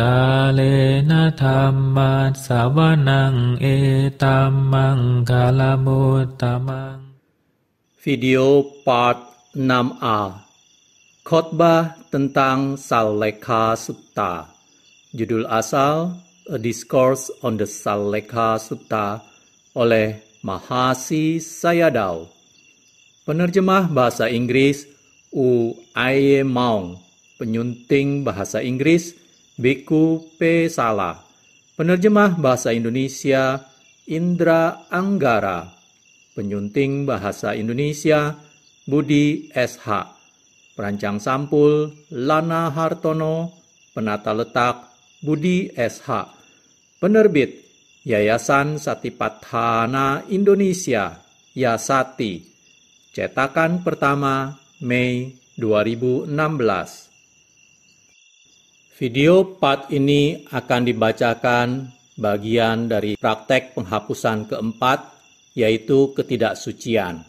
กาเลนะธรรมัสสวนังเอตัมมังคาลมุตตมัง e Video Part 6A Khotbah tentang Saleka Sutta Judul asal A Discourse on the Saleka Sutta oleh Mahasi Sayadaw Penerjemah Bahasa Inggris U Aye Maung Penyunting Bahasa Inggris Biku P. Sala, penerjemah bahasa Indonesia Indra Anggara, penyunting bahasa Indonesia Budi SH, perancang sampul Lana Hartono, penata letak Budi SH, penerbit Yayasan Satipathana Indonesia, Yasati, cetakan pertama Mei 2016. Video part ini akan dibacakan bagian dari praktek penghapusan keempat, yaitu ketidaksucian.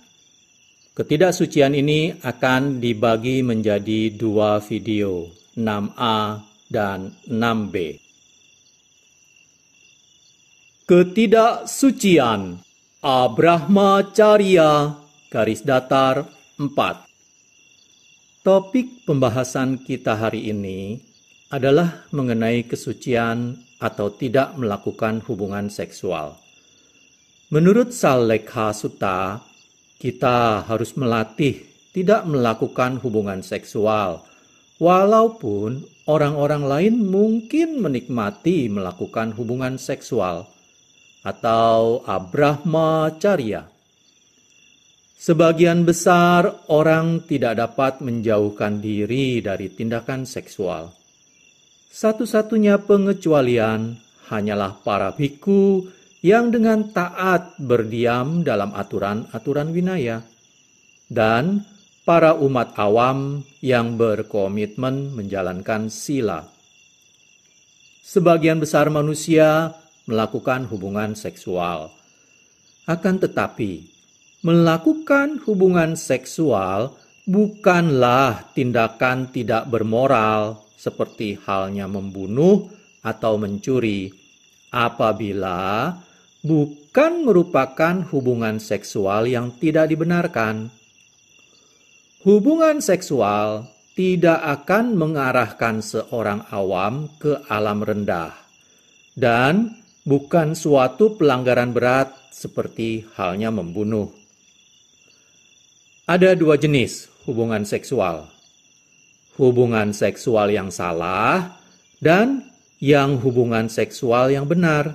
Ketidaksucian ini akan dibagi menjadi dua video, 6A dan 6B. Ketidaksucian Abrahmacarya garis datar 4 Topik pembahasan kita hari ini adalah mengenai kesucian atau tidak melakukan hubungan seksual. Menurut Salekha Sutta, kita harus melatih tidak melakukan hubungan seksual, walaupun orang-orang lain mungkin menikmati melakukan hubungan seksual atau abrahmacarya. Sebagian besar orang tidak dapat menjauhkan diri dari tindakan seksual. Satu-satunya pengecualian hanyalah para biku yang dengan taat berdiam dalam aturan-aturan winaya dan para umat awam yang berkomitmen menjalankan sila. Sebagian besar manusia melakukan hubungan seksual. Akan tetapi, melakukan hubungan seksual bukanlah tindakan tidak bermoral seperti halnya membunuh atau mencuri, apabila bukan merupakan hubungan seksual yang tidak dibenarkan. Hubungan seksual tidak akan mengarahkan seorang awam ke alam rendah dan bukan suatu pelanggaran berat seperti halnya membunuh. Ada dua jenis hubungan seksual, hubungan seksual yang salah, dan yang hubungan seksual yang benar.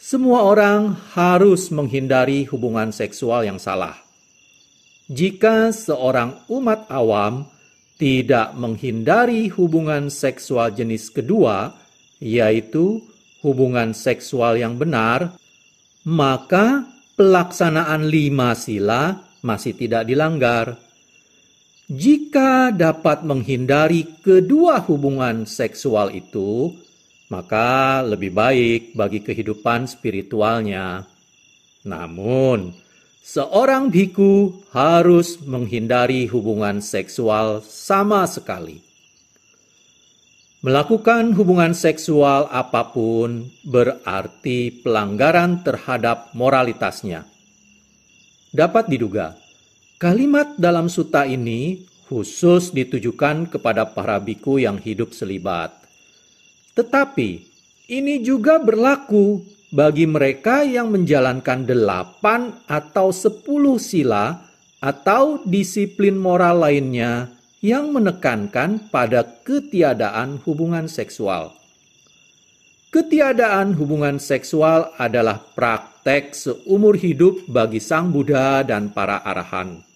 Semua orang harus menghindari hubungan seksual yang salah. Jika seorang umat awam tidak menghindari hubungan seksual jenis kedua, yaitu hubungan seksual yang benar, maka pelaksanaan lima sila masih tidak dilanggar. Jika dapat menghindari kedua hubungan seksual itu, maka lebih baik bagi kehidupan spiritualnya. Namun, seorang biku harus menghindari hubungan seksual sama sekali. Melakukan hubungan seksual apapun berarti pelanggaran terhadap moralitasnya. Dapat diduga Kalimat dalam suta ini khusus ditujukan kepada para biku yang hidup selibat. Tetapi ini juga berlaku bagi mereka yang menjalankan delapan atau sepuluh sila atau disiplin moral lainnya yang menekankan pada ketiadaan hubungan seksual. Ketiadaan hubungan seksual adalah praktek seumur hidup bagi Sang Buddha dan para arahan.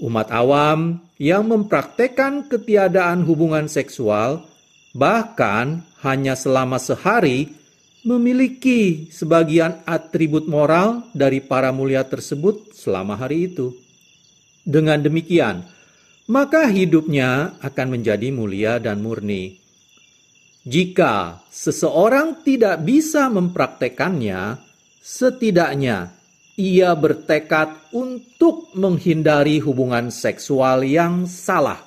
Umat awam yang mempraktekkan ketiadaan hubungan seksual bahkan hanya selama sehari memiliki sebagian atribut moral dari para mulia tersebut selama hari itu. Dengan demikian, maka hidupnya akan menjadi mulia dan murni. Jika seseorang tidak bisa mempraktekannya, setidaknya ia bertekad untuk menghindari hubungan seksual yang salah.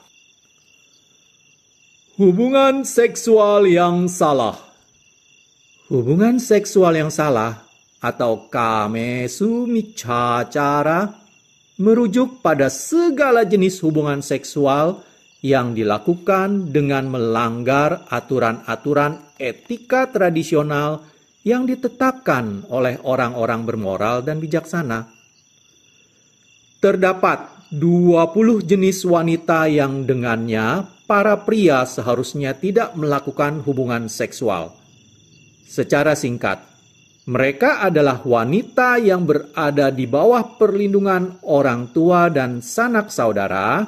Hubungan seksual yang salah. Hubungan seksual yang salah atau kamesu micacara merujuk pada segala jenis hubungan seksual yang dilakukan dengan melanggar aturan-aturan etika tradisional yang ditetapkan oleh orang-orang bermoral dan bijaksana. Terdapat 20 jenis wanita yang dengannya para pria seharusnya tidak melakukan hubungan seksual. Secara singkat, mereka adalah wanita yang berada di bawah perlindungan orang tua dan sanak saudara,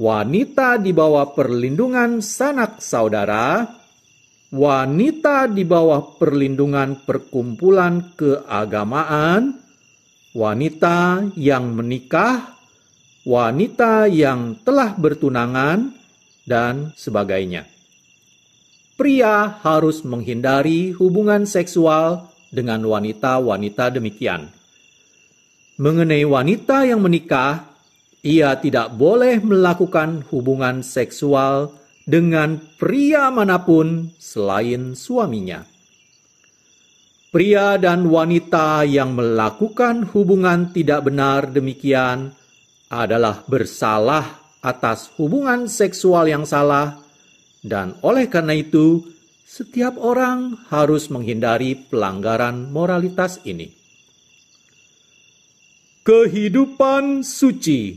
wanita di bawah perlindungan sanak saudara, wanita di bawah perlindungan perkumpulan keagamaan, wanita yang menikah, wanita yang telah bertunangan, dan sebagainya. Pria harus menghindari hubungan seksual dengan wanita-wanita demikian. Mengenai wanita yang menikah, ia tidak boleh melakukan hubungan seksual dengan pria manapun selain suaminya. Pria dan wanita yang melakukan hubungan tidak benar demikian adalah bersalah atas hubungan seksual yang salah, dan oleh karena itu, setiap orang harus menghindari pelanggaran moralitas ini. Kehidupan suci,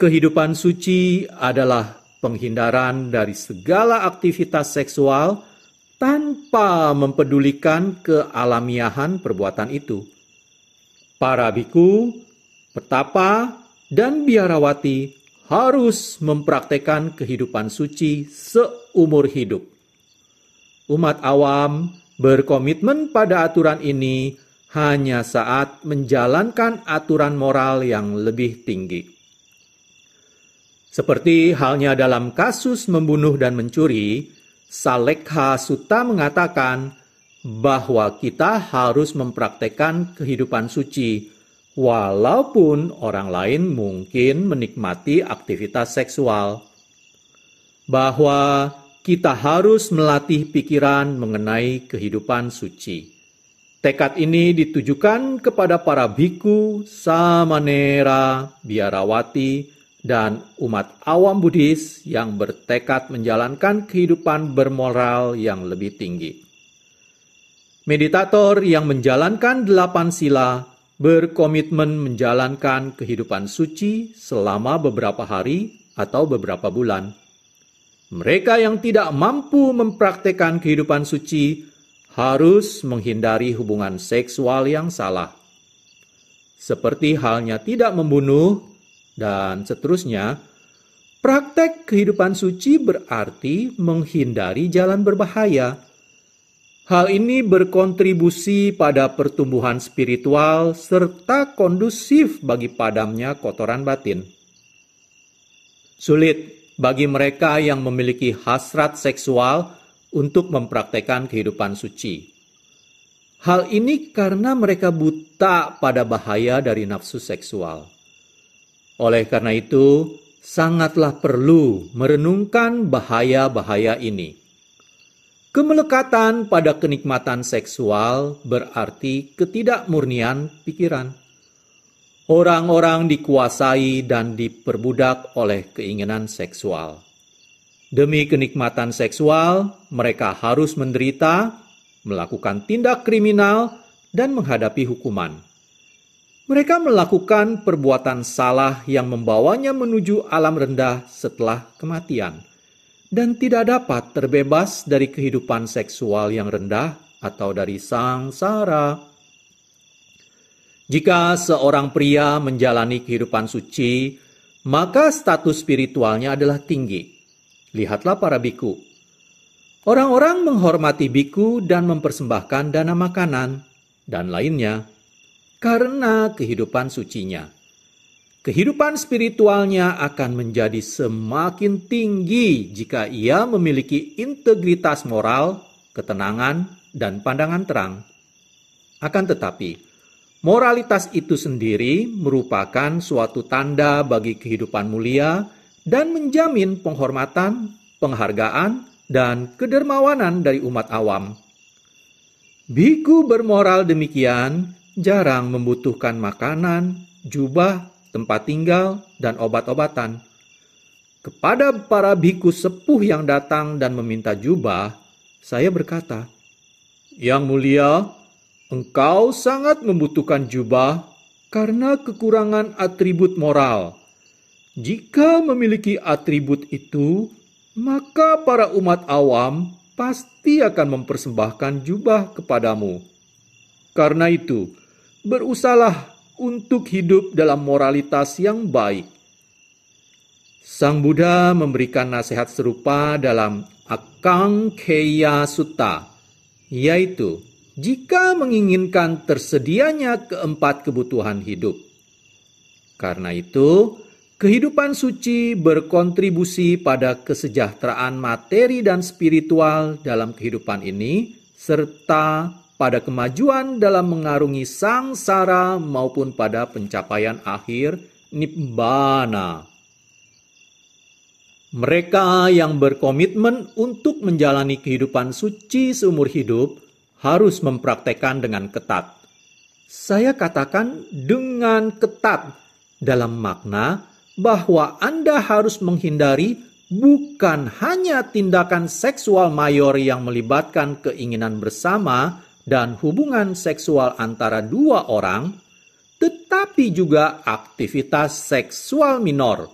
kehidupan suci adalah penghindaran dari segala aktivitas seksual tanpa mempedulikan kealamiahan perbuatan itu. Para biku, petapa, dan biarawati harus mempraktekkan kehidupan suci seumur hidup. Umat awam berkomitmen pada aturan ini hanya saat menjalankan aturan moral yang lebih tinggi. Seperti halnya dalam kasus membunuh dan mencuri, Salekha Sutta mengatakan bahwa kita harus mempraktekkan kehidupan suci walaupun orang lain mungkin menikmati aktivitas seksual. Bahwa kita harus melatih pikiran mengenai kehidupan suci. Tekad ini ditujukan kepada para biku, samanera, biarawati, dan umat awam Buddhis yang bertekad menjalankan kehidupan bermoral yang lebih tinggi. Meditator yang menjalankan delapan sila berkomitmen menjalankan kehidupan suci selama beberapa hari atau beberapa bulan. Mereka yang tidak mampu mempraktekkan kehidupan suci harus menghindari hubungan seksual yang salah. Seperti halnya tidak membunuh dan seterusnya, praktek kehidupan suci berarti menghindari jalan berbahaya. Hal ini berkontribusi pada pertumbuhan spiritual serta kondusif bagi padamnya kotoran batin. Sulit bagi mereka yang memiliki hasrat seksual untuk mempraktekkan kehidupan suci. Hal ini karena mereka buta pada bahaya dari nafsu seksual. Oleh karena itu, sangatlah perlu merenungkan bahaya-bahaya ini. Kemelekatan pada kenikmatan seksual berarti ketidakmurnian pikiran. Orang-orang dikuasai dan diperbudak oleh keinginan seksual. Demi kenikmatan seksual, mereka harus menderita, melakukan tindak kriminal, dan menghadapi hukuman. Mereka melakukan perbuatan salah yang membawanya menuju alam rendah setelah kematian, dan tidak dapat terbebas dari kehidupan seksual yang rendah atau dari sangsara. Jika seorang pria menjalani kehidupan suci, maka status spiritualnya adalah tinggi. Lihatlah para biku. Orang-orang menghormati biku dan mempersembahkan dana makanan dan lainnya karena kehidupan sucinya. Kehidupan spiritualnya akan menjadi semakin tinggi jika ia memiliki integritas moral, ketenangan, dan pandangan terang. Akan tetapi, moralitas itu sendiri merupakan suatu tanda bagi kehidupan mulia dan menjamin penghormatan, penghargaan, dan kedermawanan dari umat awam. Biku bermoral demikian jarang membutuhkan makanan, jubah, tempat tinggal, dan obat-obatan. Kepada para biku sepuh yang datang dan meminta jubah, saya berkata, "Yang mulia, engkau sangat membutuhkan jubah karena kekurangan atribut moral. Jika memiliki atribut itu, maka para umat awam pasti akan mempersembahkan jubah kepadamu." Karena itu, berusahalah untuk hidup dalam moralitas yang baik. Sang Buddha memberikan nasihat serupa dalam Akang Keya Sutta, yaitu jika menginginkan tersedianya keempat kebutuhan hidup. Karena itu, kehidupan suci berkontribusi pada kesejahteraan materi dan spiritual dalam kehidupan ini, serta pada kemajuan dalam mengarungi sangsara maupun pada pencapaian akhir nibbana. Mereka yang berkomitmen untuk menjalani kehidupan suci seumur hidup harus mempraktekkan dengan ketat. Saya katakan dengan ketat dalam makna bahwa Anda harus menghindari bukan hanya tindakan seksual mayor yang melibatkan keinginan bersama, dan hubungan seksual antara dua orang, tetapi juga aktivitas seksual minor.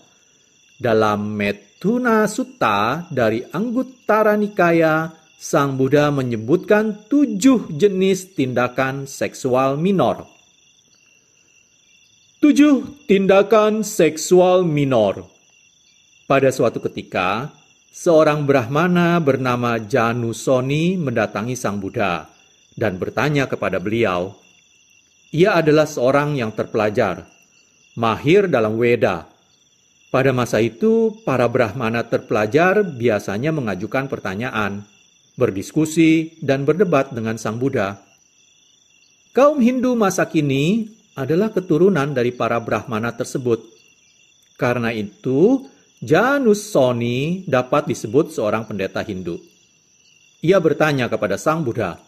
Dalam Metuna Sutta dari Anggutara Nikaya, Sang Buddha menyebutkan tujuh jenis tindakan seksual minor. Tujuh tindakan seksual minor. Pada suatu ketika, seorang Brahmana bernama Janusoni mendatangi Sang Buddha dan bertanya kepada beliau, "Ia adalah seorang yang terpelajar, mahir dalam Weda." Pada masa itu, para Brahmana terpelajar biasanya mengajukan pertanyaan, berdiskusi, dan berdebat dengan Sang Buddha. Kaum Hindu masa kini adalah keturunan dari para Brahmana tersebut. Karena itu, Janus Soni dapat disebut seorang pendeta Hindu. Ia bertanya kepada Sang Buddha,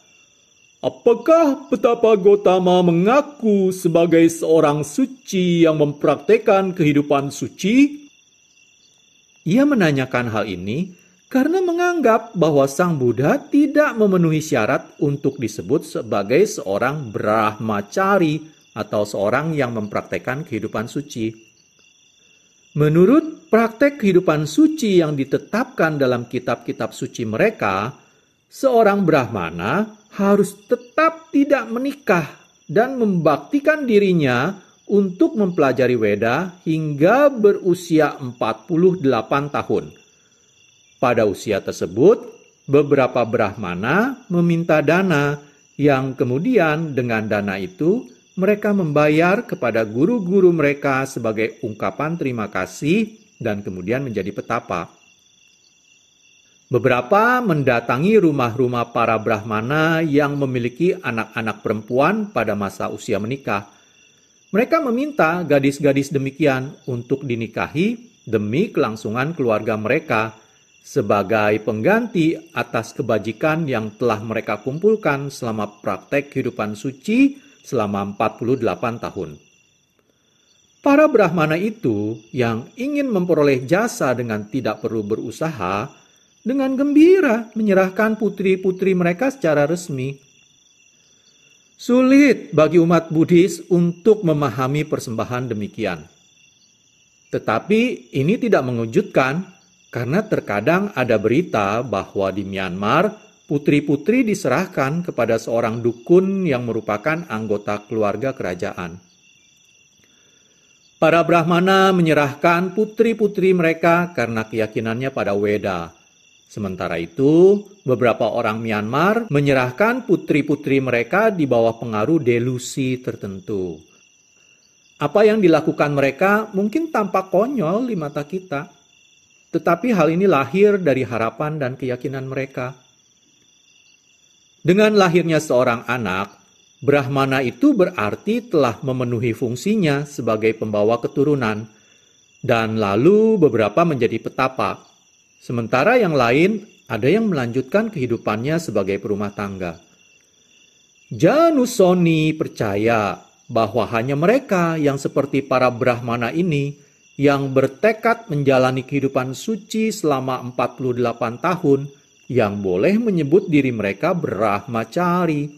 Apakah betapa Gotama mengaku sebagai seorang suci yang mempraktekkan kehidupan suci? Ia menanyakan hal ini karena menganggap bahwa Sang Buddha tidak memenuhi syarat untuk disebut sebagai seorang Brahmacari atau seorang yang mempraktekkan kehidupan suci. Menurut praktek kehidupan suci yang ditetapkan dalam kitab-kitab suci mereka, seorang Brahmana harus tetap tidak menikah dan membaktikan dirinya untuk mempelajari Weda hingga berusia 48 tahun. Pada usia tersebut, beberapa Brahmana meminta dana yang kemudian dengan dana itu mereka membayar kepada guru-guru mereka sebagai ungkapan terima kasih dan kemudian menjadi petapa. Beberapa mendatangi rumah-rumah para Brahmana yang memiliki anak-anak perempuan pada masa usia menikah. Mereka meminta gadis-gadis demikian untuk dinikahi demi kelangsungan keluarga mereka sebagai pengganti atas kebajikan yang telah mereka kumpulkan selama praktek kehidupan suci selama 48 tahun. Para Brahmana itu yang ingin memperoleh jasa dengan tidak perlu berusaha dengan gembira menyerahkan putri-putri mereka secara resmi. Sulit bagi umat Buddhis untuk memahami persembahan demikian. Tetapi ini tidak mengejutkan karena terkadang ada berita bahwa di Myanmar putri-putri diserahkan kepada seorang dukun yang merupakan anggota keluarga kerajaan. Para Brahmana menyerahkan putri-putri mereka karena keyakinannya pada Weda, Sementara itu, beberapa orang Myanmar menyerahkan putri-putri mereka di bawah pengaruh delusi tertentu. Apa yang dilakukan mereka mungkin tampak konyol di mata kita, tetapi hal ini lahir dari harapan dan keyakinan mereka. Dengan lahirnya seorang anak, Brahmana itu berarti telah memenuhi fungsinya sebagai pembawa keturunan, dan lalu beberapa menjadi petapa Sementara yang lain ada yang melanjutkan kehidupannya sebagai perumah tangga. Janusoni percaya bahwa hanya mereka yang seperti para Brahmana ini yang bertekad menjalani kehidupan suci selama 48 tahun yang boleh menyebut diri mereka Brahmacari,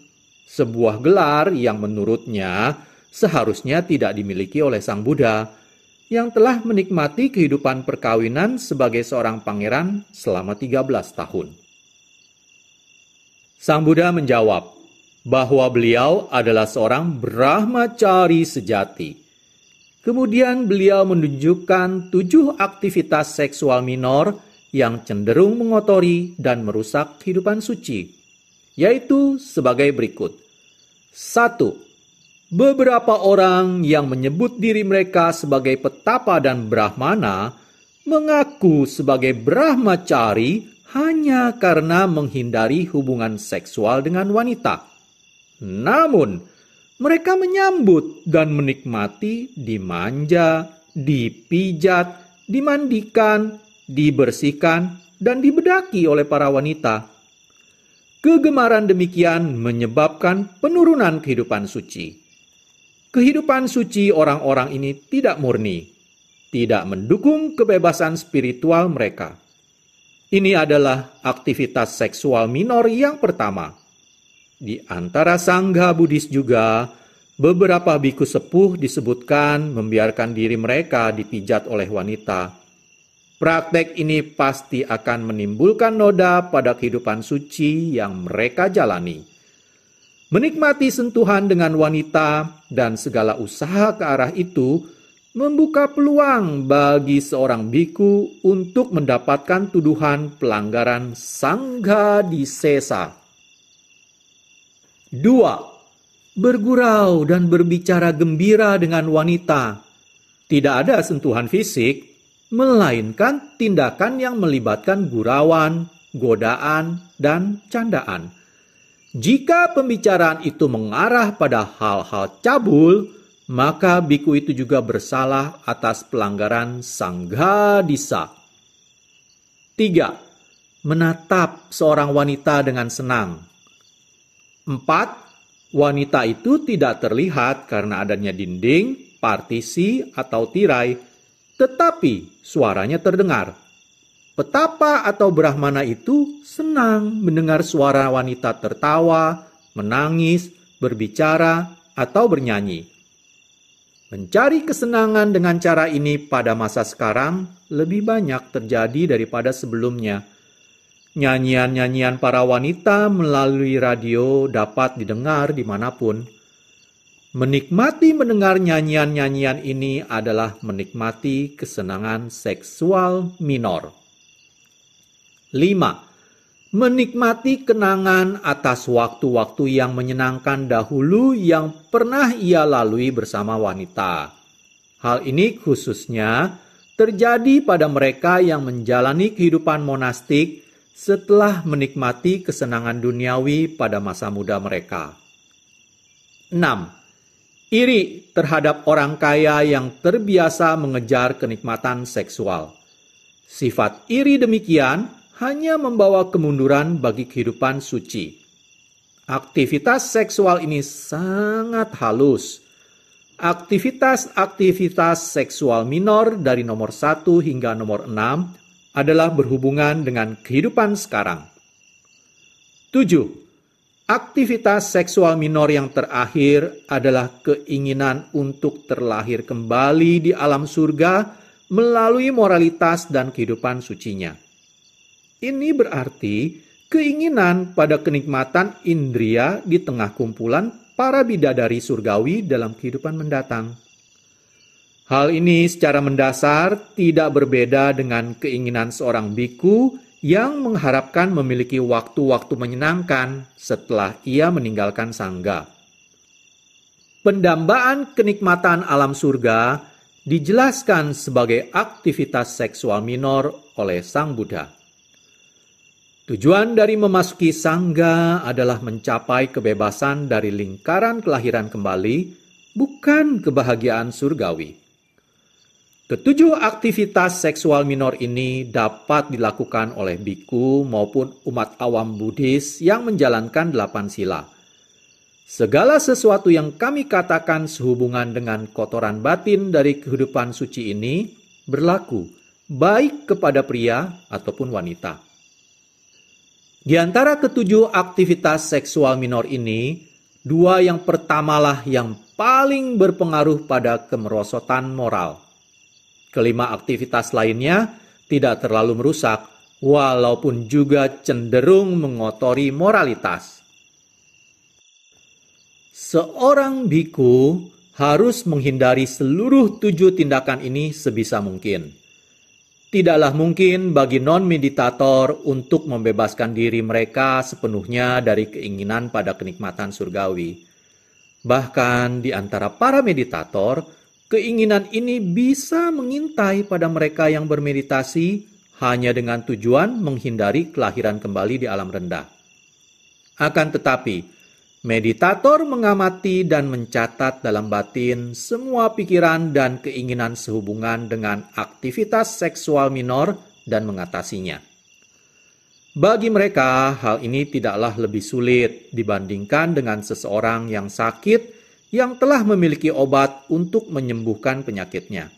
sebuah gelar yang menurutnya seharusnya tidak dimiliki oleh Sang Buddha yang telah menikmati kehidupan perkawinan sebagai seorang pangeran selama 13 tahun. Sang Buddha menjawab bahwa beliau adalah seorang Brahmacari sejati. Kemudian beliau menunjukkan tujuh aktivitas seksual minor yang cenderung mengotori dan merusak kehidupan suci, yaitu sebagai berikut. 1 beberapa orang yang menyebut diri mereka sebagai petapa dan brahmana mengaku sebagai brahmacari hanya karena menghindari hubungan seksual dengan wanita. Namun, mereka menyambut dan menikmati dimanja, dipijat, dimandikan, dibersihkan, dan dibedaki oleh para wanita. Kegemaran demikian menyebabkan penurunan kehidupan suci kehidupan suci orang-orang ini tidak murni, tidak mendukung kebebasan spiritual mereka. Ini adalah aktivitas seksual minor yang pertama. Di antara sangga Buddhis juga, beberapa biku sepuh disebutkan membiarkan diri mereka dipijat oleh wanita. Praktek ini pasti akan menimbulkan noda pada kehidupan suci yang mereka jalani Menikmati sentuhan dengan wanita dan segala usaha ke arah itu membuka peluang bagi seorang biku untuk mendapatkan tuduhan pelanggaran sangga di sesa. Dua, Bergurau dan berbicara gembira dengan wanita. Tidak ada sentuhan fisik, melainkan tindakan yang melibatkan gurauan, godaan, dan candaan jika pembicaraan itu mengarah pada hal-hal cabul, maka biku itu juga bersalah atas pelanggaran disa. Tiga, Menatap seorang wanita dengan senang. Empat, Wanita itu tidak terlihat karena adanya dinding, partisi, atau tirai, tetapi suaranya terdengar. Petapa atau Brahmana itu senang mendengar suara wanita tertawa, menangis, berbicara, atau bernyanyi. Mencari kesenangan dengan cara ini pada masa sekarang lebih banyak terjadi daripada sebelumnya. Nyanyian-nyanyian para wanita melalui radio dapat didengar dimanapun. Menikmati mendengar nyanyian-nyanyian ini adalah menikmati kesenangan seksual minor. 5. Menikmati kenangan atas waktu-waktu yang menyenangkan dahulu yang pernah ia lalui bersama wanita. Hal ini khususnya terjadi pada mereka yang menjalani kehidupan monastik setelah menikmati kesenangan duniawi pada masa muda mereka. 6 iri terhadap orang kaya yang terbiasa mengejar kenikmatan seksual. Sifat iri demikian hanya membawa kemunduran bagi kehidupan suci. Aktivitas seksual ini sangat halus. Aktivitas-aktivitas seksual minor dari nomor satu hingga nomor enam adalah berhubungan dengan kehidupan sekarang. 7. Aktivitas seksual minor yang terakhir adalah keinginan untuk terlahir kembali di alam surga melalui moralitas dan kehidupan sucinya. Ini berarti keinginan pada kenikmatan indria di tengah kumpulan para bidadari surgawi dalam kehidupan mendatang. Hal ini secara mendasar tidak berbeda dengan keinginan seorang biku yang mengharapkan memiliki waktu-waktu menyenangkan setelah ia meninggalkan sangga. Pendambaan kenikmatan alam surga dijelaskan sebagai aktivitas seksual minor oleh Sang Buddha. Tujuan dari memasuki sangga adalah mencapai kebebasan dari lingkaran kelahiran kembali, bukan kebahagiaan surgawi. Ketujuh aktivitas seksual minor ini dapat dilakukan oleh biku maupun umat awam Buddhis yang menjalankan delapan sila. Segala sesuatu yang kami katakan sehubungan dengan kotoran batin dari kehidupan suci ini berlaku, baik kepada pria ataupun wanita. Di antara ketujuh aktivitas seksual minor ini, dua yang pertamalah yang paling berpengaruh pada kemerosotan moral. Kelima aktivitas lainnya tidak terlalu merusak, walaupun juga cenderung mengotori moralitas. Seorang biku harus menghindari seluruh tujuh tindakan ini sebisa mungkin tidaklah mungkin bagi non-meditator untuk membebaskan diri mereka sepenuhnya dari keinginan pada kenikmatan surgawi. Bahkan di antara para meditator, keinginan ini bisa mengintai pada mereka yang bermeditasi hanya dengan tujuan menghindari kelahiran kembali di alam rendah. Akan tetapi, Meditator mengamati dan mencatat dalam batin semua pikiran dan keinginan sehubungan dengan aktivitas seksual minor dan mengatasinya. Bagi mereka, hal ini tidaklah lebih sulit dibandingkan dengan seseorang yang sakit yang telah memiliki obat untuk menyembuhkan penyakitnya.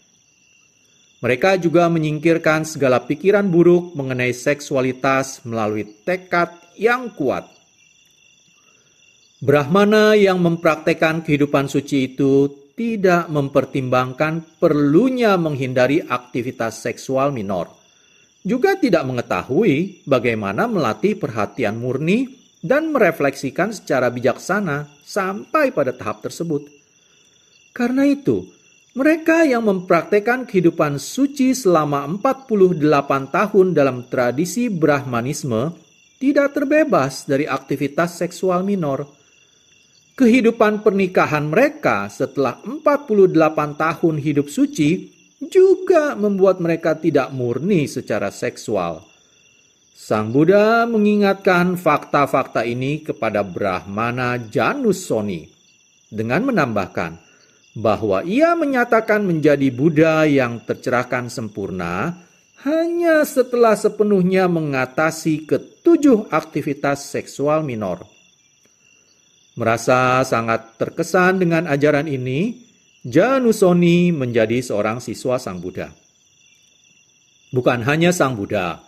Mereka juga menyingkirkan segala pikiran buruk mengenai seksualitas melalui tekad yang kuat Brahmana yang mempraktekkan kehidupan suci itu tidak mempertimbangkan perlunya menghindari aktivitas seksual minor. Juga tidak mengetahui bagaimana melatih perhatian murni dan merefleksikan secara bijaksana sampai pada tahap tersebut. Karena itu, mereka yang mempraktekkan kehidupan suci selama 48 tahun dalam tradisi Brahmanisme tidak terbebas dari aktivitas seksual minor kehidupan pernikahan mereka setelah 48 tahun hidup suci juga membuat mereka tidak murni secara seksual. Sang Buddha mengingatkan fakta-fakta ini kepada Brahmana Janus Soni dengan menambahkan bahwa ia menyatakan menjadi Buddha yang tercerahkan sempurna hanya setelah sepenuhnya mengatasi ketujuh aktivitas seksual minor. Merasa sangat terkesan dengan ajaran ini, Janusoni menjadi seorang siswa Sang Buddha. Bukan hanya Sang Buddha,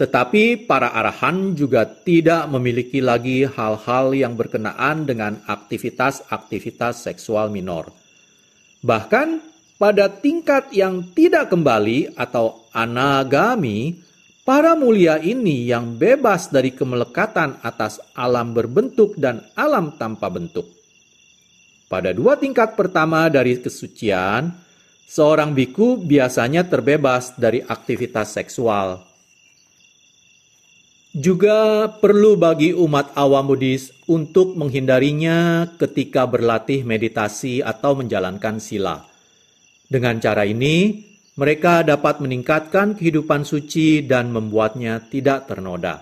tetapi para arahan juga tidak memiliki lagi hal-hal yang berkenaan dengan aktivitas-aktivitas seksual minor. Bahkan pada tingkat yang tidak kembali atau anagami, Para mulia ini yang bebas dari kemelekatan atas alam berbentuk dan alam tanpa bentuk. Pada dua tingkat pertama dari kesucian, seorang biku biasanya terbebas dari aktivitas seksual. Juga perlu bagi umat awam Buddhis untuk menghindarinya ketika berlatih meditasi atau menjalankan sila. Dengan cara ini, mereka dapat meningkatkan kehidupan suci dan membuatnya tidak ternoda.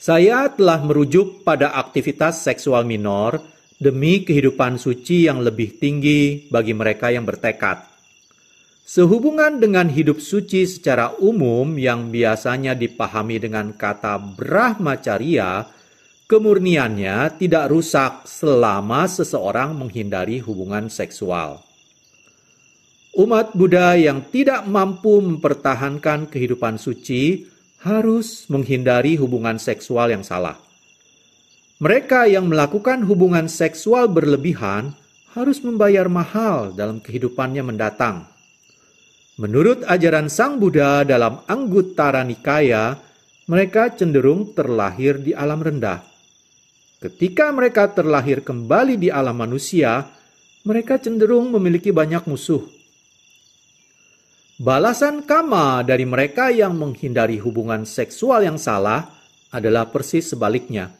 Saya telah merujuk pada aktivitas seksual minor demi kehidupan suci yang lebih tinggi bagi mereka yang bertekad. Sehubungan dengan hidup suci secara umum yang biasanya dipahami dengan kata brahmacarya, kemurniannya tidak rusak selama seseorang menghindari hubungan seksual. Umat Buddha yang tidak mampu mempertahankan kehidupan suci harus menghindari hubungan seksual yang salah. Mereka yang melakukan hubungan seksual berlebihan harus membayar mahal dalam kehidupannya mendatang. Menurut ajaran Sang Buddha dalam Angguttara Nikaya, mereka cenderung terlahir di alam rendah. Ketika mereka terlahir kembali di alam manusia, mereka cenderung memiliki banyak musuh. Balasan kama dari mereka yang menghindari hubungan seksual yang salah adalah persis sebaliknya.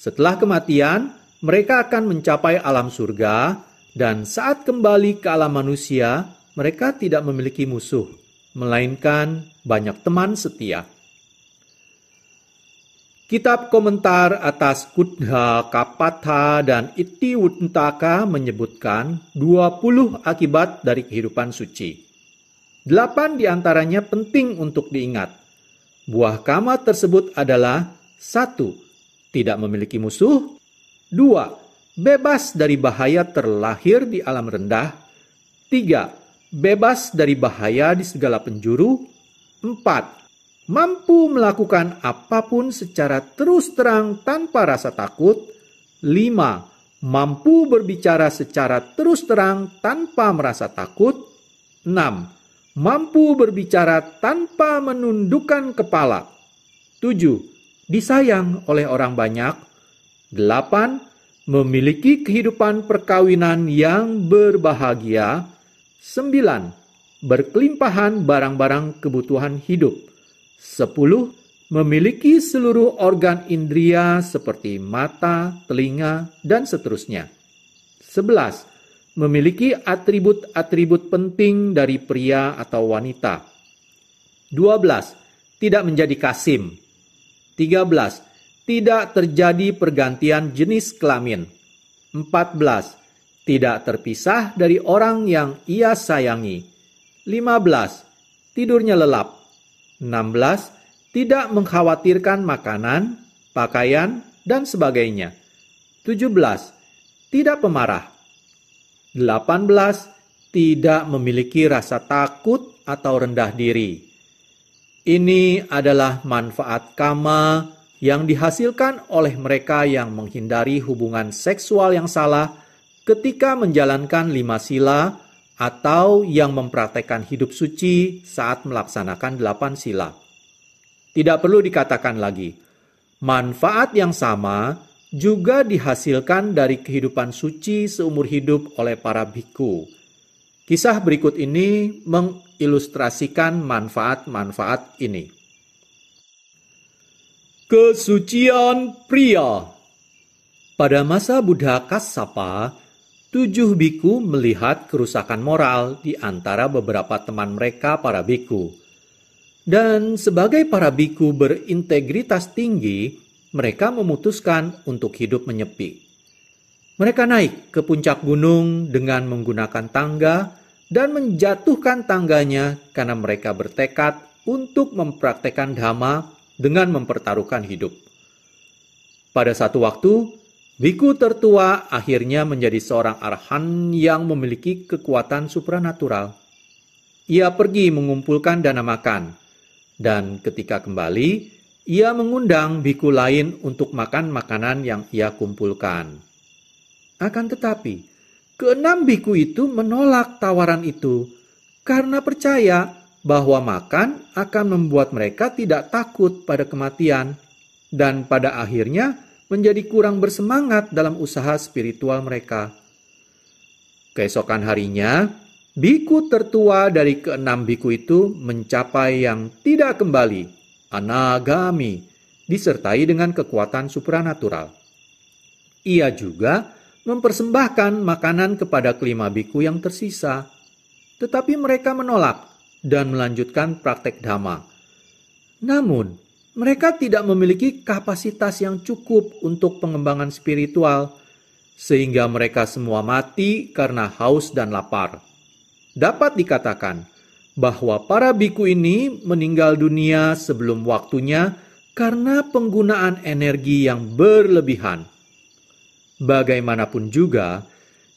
Setelah kematian, mereka akan mencapai alam surga, dan saat kembali ke alam manusia, mereka tidak memiliki musuh, melainkan banyak teman setia. Kitab komentar atas Kudha Kapatha dan Iti Wuntaka menyebutkan 20 akibat dari kehidupan suci. Delapan diantaranya penting untuk diingat. Buah kama tersebut adalah satu, tidak memiliki musuh, dua, bebas dari bahaya terlahir di alam rendah, tiga, bebas dari bahaya di segala penjuru, empat, mampu melakukan apapun secara terus terang tanpa rasa takut, lima, mampu berbicara secara terus terang tanpa merasa takut, enam, mampu berbicara tanpa menundukkan kepala. 7. Disayang oleh orang banyak. 8. Memiliki kehidupan perkawinan yang berbahagia. 9. Berkelimpahan barang-barang kebutuhan hidup. 10 memiliki seluruh organ indria seperti mata, telinga, dan seterusnya. 11 memiliki atribut-atribut penting dari pria atau wanita. 12. Tidak menjadi kasim. 13. Tidak terjadi pergantian jenis kelamin. 14. Tidak terpisah dari orang yang ia sayangi. 15. Tidurnya lelap. 16. Tidak mengkhawatirkan makanan, pakaian, dan sebagainya. 17. Tidak pemarah. 18. Tidak memiliki rasa takut atau rendah diri. Ini adalah manfaat kama yang dihasilkan oleh mereka yang menghindari hubungan seksual yang salah ketika menjalankan lima sila atau yang mempraktekkan hidup suci saat melaksanakan delapan sila. Tidak perlu dikatakan lagi, manfaat yang sama juga dihasilkan dari kehidupan suci seumur hidup oleh para biku. Kisah berikut ini mengilustrasikan manfaat-manfaat ini. Kesucian pria Pada masa Buddha Kassapa, tujuh biku melihat kerusakan moral di antara beberapa teman mereka para biku. Dan sebagai para biku berintegritas tinggi, mereka memutuskan untuk hidup menyepi. Mereka naik ke puncak gunung dengan menggunakan tangga dan menjatuhkan tangganya karena mereka bertekad untuk mempraktekkan dhamma dengan mempertaruhkan hidup. Pada satu waktu, biku tertua akhirnya menjadi seorang arhan yang memiliki kekuatan supranatural. Ia pergi mengumpulkan dana makan, dan ketika kembali, ia mengundang biku lain untuk makan makanan yang ia kumpulkan. Akan tetapi, keenam biku itu menolak tawaran itu karena percaya bahwa makan akan membuat mereka tidak takut pada kematian dan pada akhirnya menjadi kurang bersemangat dalam usaha spiritual mereka. Keesokan harinya, biku tertua dari keenam biku itu mencapai yang tidak kembali anagami, disertai dengan kekuatan supranatural. Ia juga mempersembahkan makanan kepada kelima biku yang tersisa. Tetapi mereka menolak dan melanjutkan praktek dhamma. Namun, mereka tidak memiliki kapasitas yang cukup untuk pengembangan spiritual, sehingga mereka semua mati karena haus dan lapar. Dapat dikatakan, bahwa para biku ini meninggal dunia sebelum waktunya karena penggunaan energi yang berlebihan. Bagaimanapun juga,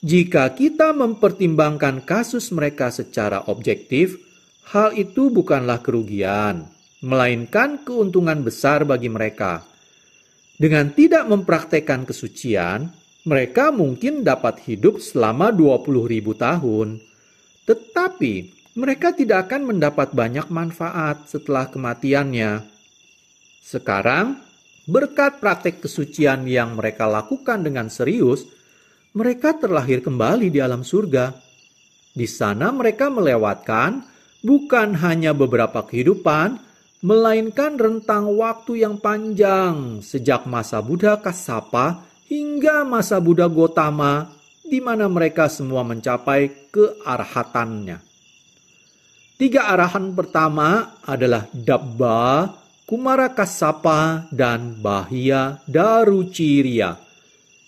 jika kita mempertimbangkan kasus mereka secara objektif, hal itu bukanlah kerugian, melainkan keuntungan besar bagi mereka. Dengan tidak mempraktekkan kesucian, mereka mungkin dapat hidup selama 20.000 tahun. Tetapi mereka tidak akan mendapat banyak manfaat setelah kematiannya. Sekarang, berkat praktek kesucian yang mereka lakukan dengan serius, mereka terlahir kembali di alam surga. Di sana, mereka melewatkan bukan hanya beberapa kehidupan, melainkan rentang waktu yang panjang sejak masa Buddha Kasapa hingga masa Buddha Gotama, di mana mereka semua mencapai kearhatannya. Tiga arahan pertama adalah Dabba, Kumara Kasapa, dan Bahia Daruciria.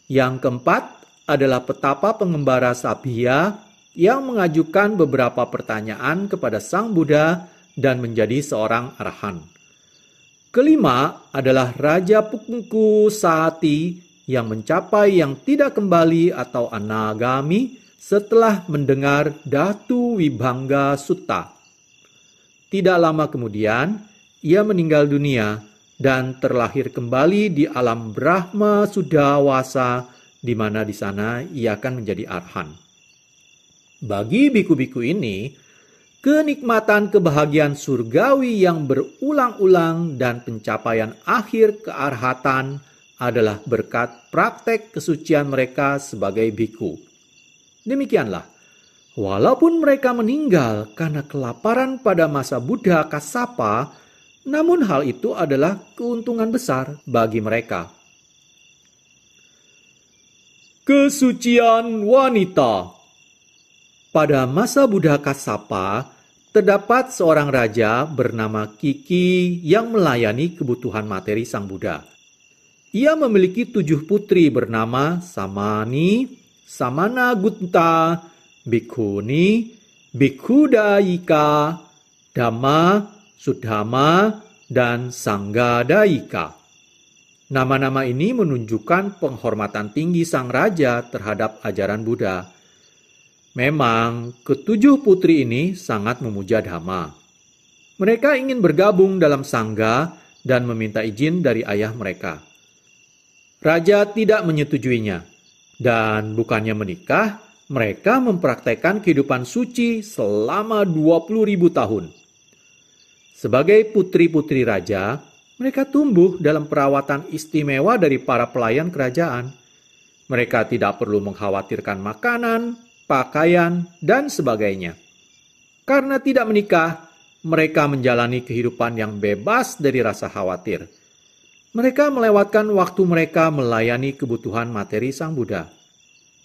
Yang keempat adalah petapa pengembara Sabhya yang mengajukan beberapa pertanyaan kepada Sang Buddha dan menjadi seorang arahan. Kelima adalah Raja Pukungku Sati yang mencapai yang tidak kembali atau anagami setelah mendengar Datu Wibhangga Sutta. Tidak lama kemudian, ia meninggal dunia dan terlahir kembali di alam Brahma Sudawasa, di mana di sana ia akan menjadi arhan. Bagi biku-biku ini, kenikmatan kebahagiaan surgawi yang berulang-ulang dan pencapaian akhir kearhatan adalah berkat praktek kesucian mereka sebagai biku. Demikianlah Walaupun mereka meninggal karena kelaparan pada masa Buddha Kasapa, namun hal itu adalah keuntungan besar bagi mereka. Kesucian wanita pada masa Buddha Kasapa, terdapat seorang raja bernama Kiki yang melayani kebutuhan materi Sang Buddha. Ia memiliki tujuh putri bernama Samani, Samana Gunta, bikuni, bikudaika, dhamma, sudhama, dan sanggadaika. Nama-nama ini menunjukkan penghormatan tinggi sang raja terhadap ajaran Buddha. Memang, ketujuh putri ini sangat memuja Dhamma. Mereka ingin bergabung dalam sangga dan meminta izin dari ayah mereka. Raja tidak menyetujuinya, dan bukannya menikah, mereka mempraktekkan kehidupan suci selama ribu tahun. Sebagai putri-putri raja, mereka tumbuh dalam perawatan istimewa dari para pelayan kerajaan. Mereka tidak perlu mengkhawatirkan makanan, pakaian, dan sebagainya. Karena tidak menikah, mereka menjalani kehidupan yang bebas dari rasa khawatir. Mereka melewatkan waktu mereka melayani kebutuhan materi Sang Buddha.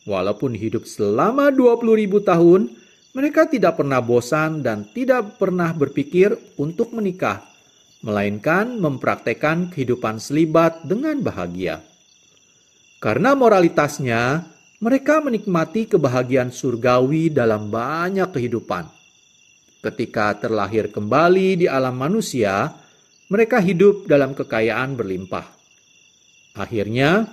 Walaupun hidup selama 20.000 tahun, mereka tidak pernah bosan dan tidak pernah berpikir untuk menikah, melainkan mempraktekkan kehidupan selibat dengan bahagia. Karena moralitasnya, mereka menikmati kebahagiaan surgawi dalam banyak kehidupan. Ketika terlahir kembali di alam manusia, mereka hidup dalam kekayaan berlimpah. Akhirnya,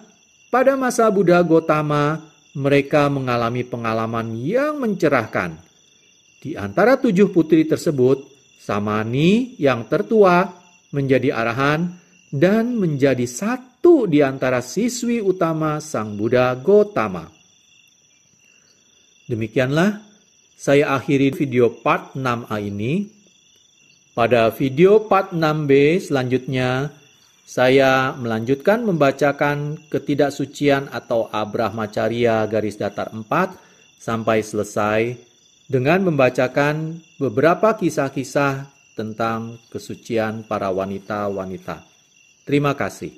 pada masa Buddha Gotama, mereka mengalami pengalaman yang mencerahkan. Di antara tujuh putri tersebut, Samani yang tertua menjadi arahan dan menjadi satu di antara siswi utama Sang Buddha Gotama. Demikianlah saya akhiri video part 6A ini. Pada video part 6B selanjutnya, saya melanjutkan membacakan ketidaksucian atau abrahmacaria garis datar 4 sampai selesai dengan membacakan beberapa kisah-kisah tentang kesucian para wanita-wanita. Terima kasih.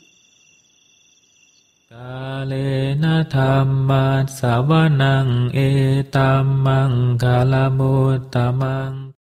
Kalena tamat sawanang etamang kalamutamang.